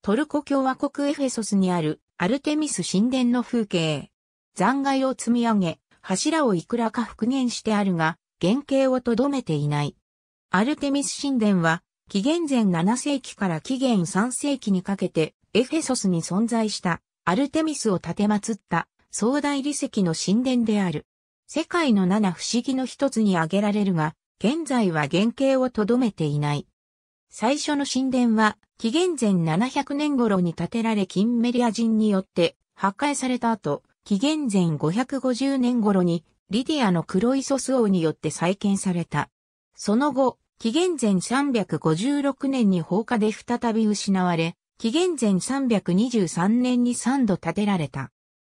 トルコ共和国エフェソスにあるアルテミス神殿の風景。残骸を積み上げ、柱をいくらか復元してあるが、原型をとどめていない。アルテミス神殿は、紀元前7世紀から紀元3世紀にかけて、エフェソスに存在したアルテミスを建て祀った壮大理石の神殿である。世界の七不思議の一つに挙げられるが、現在は原型をとどめていない。最初の神殿は紀元前700年頃に建てられキンメリア人によって破壊された後、紀元前550年頃にリディアのクロイソス王によって再建された。その後、紀元前356年に放火で再び失われ、紀元前323年に3度建てられた。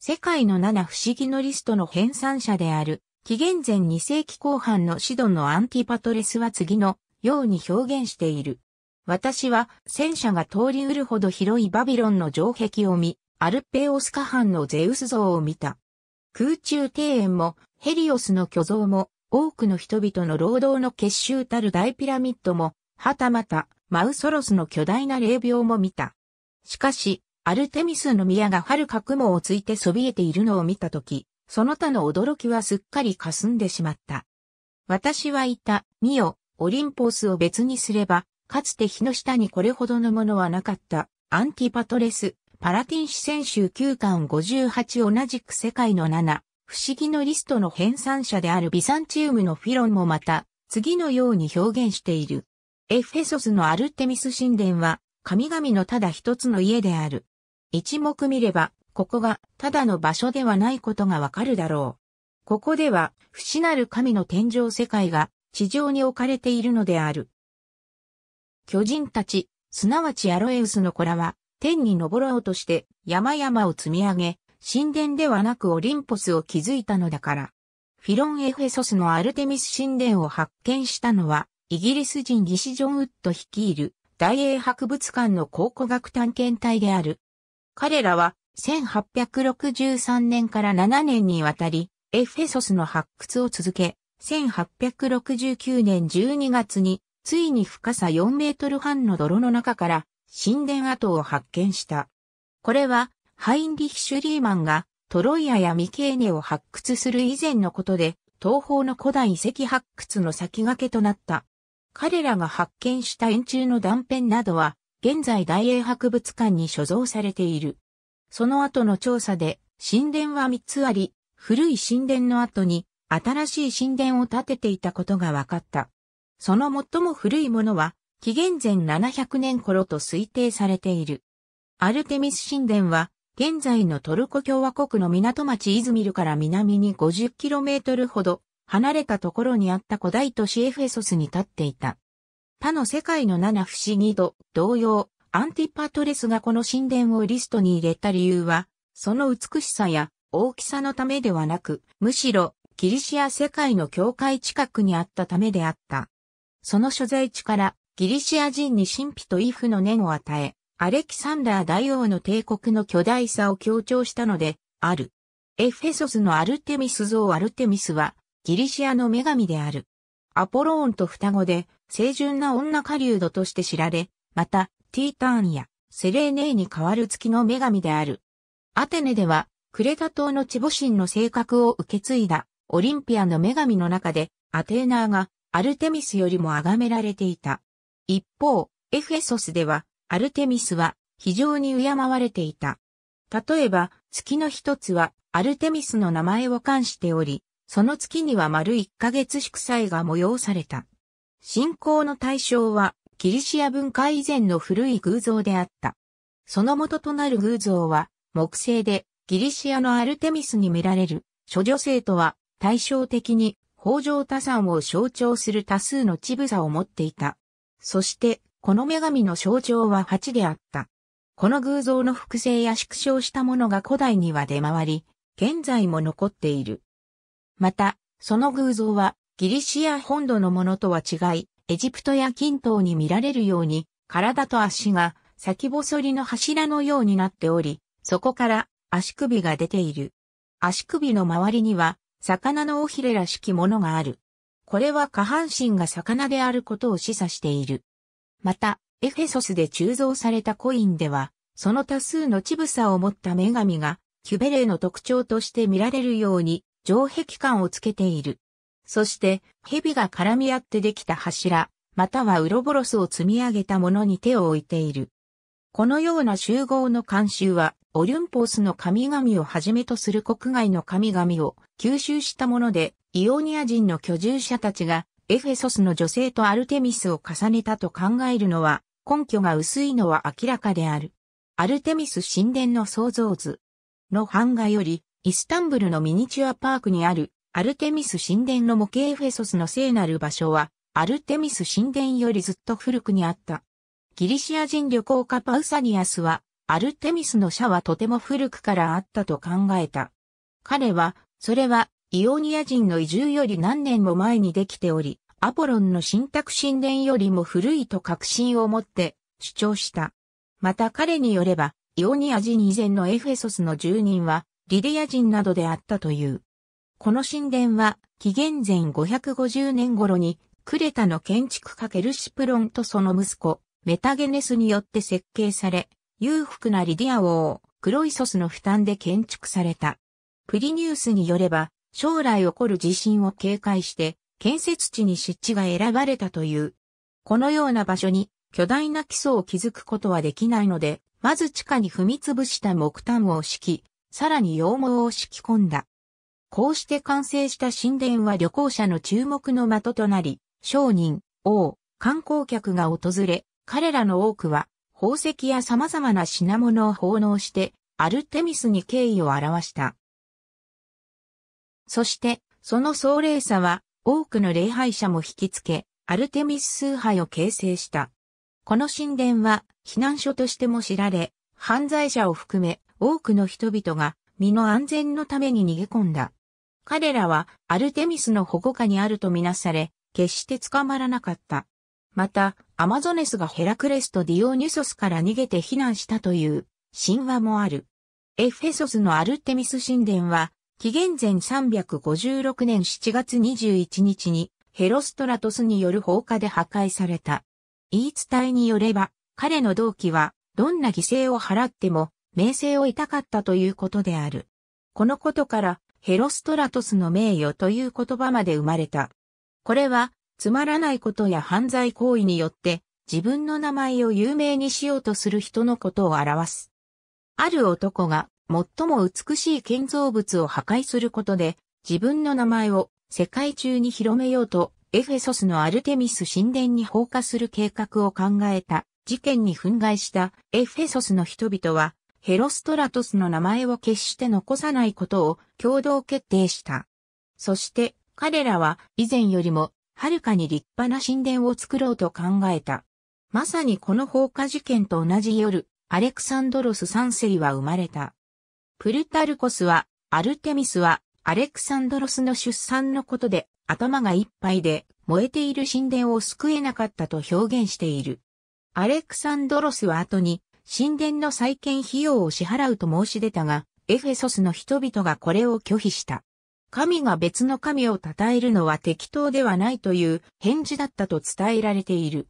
世界の七不思議のリストの編纂者である、紀元前2世紀後半のシドのアンティパトレスは次のように表現している。私は戦車が通りうるほど広いバビロンの城壁を見、アルペオスカ藩のゼウス像を見た。空中庭園もヘリオスの巨像も多くの人々の労働の結集たる大ピラミッドも、はたまたマウソロスの巨大な霊廟も見た。しかし、アルテミスの宮が春角雲をついてそびえているのを見たとき、その他の驚きはすっかり霞んでしまった。私は言った、見よ、オリンポスを別にすれば、かつて日の下にこれほどのものはなかった、アンティパトレス、パラティン四川州9巻58同じく世界の7、不思議のリストの編纂者であるビサンチウムのフィロンもまた、次のように表現している。エフェソスのアルテミス神殿は、神々のただ一つの家である。一目見れば、ここがただの場所ではないことがわかるだろう。ここでは、不死なる神の天上世界が地上に置かれているのである。巨人たち、すなわちアロエウスの子らは、天に昇ろうとして山々を積み上げ、神殿ではなくオリンポスを築いたのだから。フィロン・エフェソスのアルテミス神殿を発見したのは、イギリス人ギシジョン・ウッド率いる大英博物館の考古学探検隊である。彼らは1863年から7年にわたり、エフェソスの発掘を続け、1869年12月についに深さ4メートル半の泥の中から神殿跡を発見した。これはハインリヒ・シュリーマンがトロイアやミケーネを発掘する以前のことで、東方の古代遺跡発掘の先駆けとなった。彼らが発見した円柱の断片などは、現在大英博物館に所蔵されている。その後の調査で、神殿は3つあり、古い神殿の後に新しい神殿を建てていたことが分かった。その最も古いものは、紀元前700年頃と推定されている。アルテミス神殿は、現在のトルコ共和国の港町イズミルから南に 50km ほど離れたところにあった古代都市エフェソスに立っていた。他の世界の七不思議と同様、アンティパトレスがこの神殿をリストに入れた理由は、その美しさや大きさのためではなく、むしろ、キリシア世界の境界近くにあったためであった。その所在地からギリシア人に神秘と威風の念を与え、アレキサンダー大王の帝国の巨大さを強調したので、ある。エフェソスのアルテミス像アルテミスは、ギリシアの女神である。アポローンと双子で、清純な女カリウドとして知られ、また、ティーターンやセレーネーに代わる月の女神である。アテネでは、クレタ島のチボシンの性格を受け継いだ、オリンピアの女神の中で、アテーナーがアルテミスよりも崇められていた。一方、エフェソスでは、アルテミスは非常に敬われていた。例えば、月の一つは、アルテミスの名前を冠しており、その月には丸1ヶ月祝祭が催された。信仰の対象は、ギリシア文化以前の古い偶像であった。その元となる偶像は、木星で、ギリシアのアルテミスに見られる、諸女性とは対照的に工場多山を象徴する多数の乳房を持っていた。そして、この女神の象徴は蜂であった。この偶像の複製や縮小したものが古代には出回り、現在も残っている。また、その偶像はギリシア本土のものとは違い、エジプトや近東に見られるように、体と足が先細りの柱のようになっており、そこから足首が出ている。足首の周りには魚の尾ひれらしきものがある。これは下半身が魚であることを示唆している。また、エフェソスで鋳造されたコインでは、その多数の乳房を持った女神が、キュベレーの特徴として見られるように、城壁感をつけている。そして、蛇が絡み合ってできた柱、またはウロボロスを積み上げたものに手を置いている。このような集合の慣習は、オリュンポスの神々をはじめとする国外の神々を吸収したもので、イオニア人の居住者たちがエフェソスの女性とアルテミスを重ねたと考えるのは根拠が薄いのは明らかである。アルテミス神殿の創造図の版画より、イスタンブルのミニチュアパークにあるアルテミス神殿の模型エフェソスの聖なる場所は、アルテミス神殿よりずっと古くにあった。ギリシア人旅行家パウサニアスは、アルテミスの社はとても古くからあったと考えた。彼は、それはイオニア人の移住より何年も前にできており、アポロンの信託神殿よりも古いと確信を持って主張した。また彼によれば、イオニア人以前のエフェソスの住人は、リディア人などであったという。この神殿は、紀元前550年頃に、クレタの建築家ケルシプロンとその息子、メタゲネスによって設計され、裕福なリディア王、クロイソスの負担で建築された。プリニウスによれば、将来起こる地震を警戒して、建設地に湿地が選ばれたという。このような場所に巨大な基礎を築くことはできないので、まず地下に踏みつぶした木炭を敷き、さらに羊毛を敷き込んだ。こうして完成した神殿は旅行者の注目の的となり、商人、王、観光客が訪れ、彼らの多くは宝石や様々な品物を奉納して、アルテミスに敬意を表した。そして、その壮麗さは、多くの礼拝者も引きつけ、アルテミス崇拝を形成した。この神殿は、避難所としても知られ、犯罪者を含め、多くの人々が、身の安全のために逃げ込んだ。彼らは、アルテミスの保護下にあるとみなされ、決して捕まらなかった。また、アマゾネスがヘラクレスとディオニュソスから逃げて避難したという神話もある。エフェソスのアルテミス神殿は、紀元前356年7月21日にヘロストラトスによる放火で破壊された。言い伝えによれば、彼の同期は、どんな犠牲を払っても、名声を得たかったということである。このことから、ヘロストラトスの名誉という言葉まで生まれた。これは、つまらないことや犯罪行為によって自分の名前を有名にしようとする人のことを表す。ある男が最も美しい建造物を破壊することで自分の名前を世界中に広めようとエフェソスのアルテミス神殿に放火する計画を考えた事件に憤慨したエフェソスの人々はヘロストラトスの名前を決して残さないことを共同決定した。そして彼らは以前よりもはるかに立派な神殿を作ろうと考えた。まさにこの放火事件と同じ夜、アレクサンドロス三世は生まれた。プルタルコスは、アルテミスは、アレクサンドロスの出産のことで、頭がいっぱいで、燃えている神殿を救えなかったと表現している。アレクサンドロスは後に、神殿の再建費用を支払うと申し出たが、エフェソスの人々がこれを拒否した。神が別の神を称えるのは適当ではないという返事だったと伝えられている。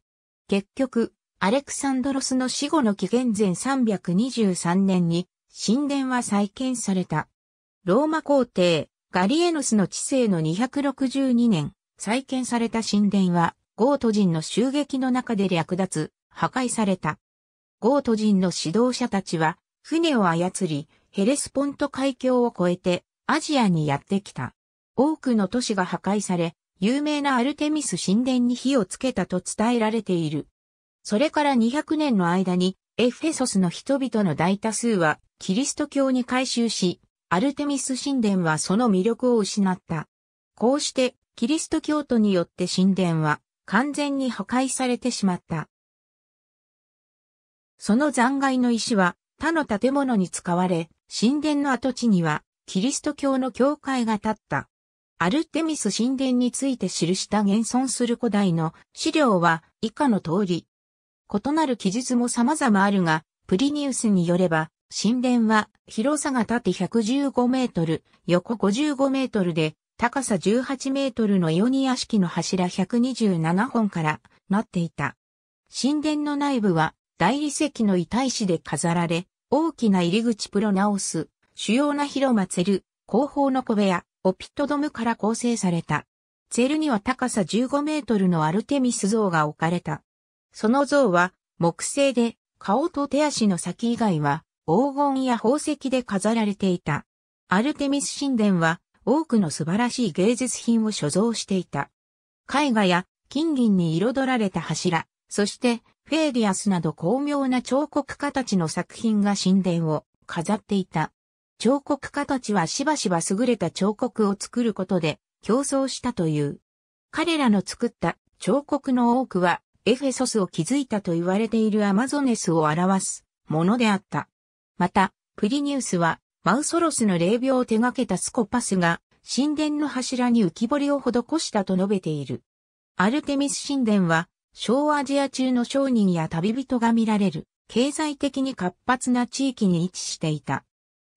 結局、アレクサンドロスの死後の紀元前323年に神殿は再建された。ローマ皇帝、ガリエノスの治世の262年、再建された神殿は、ゴート人の襲撃の中で略奪、破壊された。ゴート人の指導者たちは、船を操り、ヘレスポント海峡を越えて、アジアにやってきた。多くの都市が破壊され、有名なアルテミス神殿に火をつけたと伝えられている。それから200年の間に、エフェソスの人々の大多数は、キリスト教に改宗し、アルテミス神殿はその魅力を失った。こうして、キリスト教徒によって神殿は、完全に破壊されてしまった。その残骸の石は、他の建物に使われ、神殿の跡地には、キリスト教の教会が建った。アルテミス神殿について記した現存する古代の資料は以下の通り。異なる記述も様々あるが、プリニウスによれば、神殿は広さが縦115メートル、横55メートルで、高さ18メートルのイオニア式の柱127本からなっていた。神殿の内部は大理石の遺体紙で飾られ、大きな入り口プロナオス、主要な広間ツェル、後方の小部屋、オピットドムから構成された。ツェルには高さ15メートルのアルテミス像が置かれた。その像は木製で顔と手足の先以外は黄金や宝石で飾られていた。アルテミス神殿は多くの素晴らしい芸術品を所蔵していた。絵画や金銀に彩られた柱、そしてフェーディアスなど巧妙な彫刻家たちの作品が神殿を飾っていた。彫刻家たちはしばしば優れた彫刻を作ることで競争したという。彼らの作った彫刻の多くはエフェソスを築いたと言われているアマゾネスを表すものであった。また、プリニウスはマウソロスの霊廟を手掛けたスコパスが神殿の柱に浮き彫りを施したと述べている。アルテミス神殿は小アジア中の商人や旅人が見られる経済的に活発な地域に位置していた。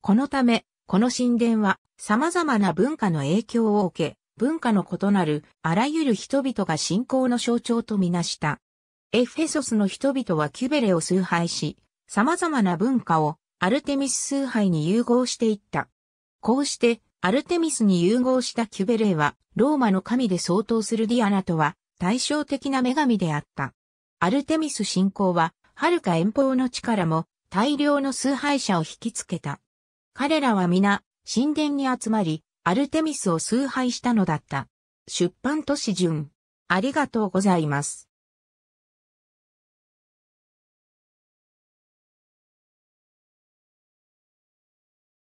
このため、この神殿は様々な文化の影響を受け、文化の異なるあらゆる人々が信仰の象徴とみなした。エフェソスの人々はキュベレを崇拝し、様々な文化をアルテミス崇拝に融合していった。こうして、アルテミスに融合したキュベレは、ローマの神で相当するディアナとは対照的な女神であった。アルテミス信仰は、はるか遠方の地からも大量の崇拝者を引きつけた。彼らは皆、神殿に集まり、アルテミスを崇拝したのだった。出版都市順。ありがとうございます。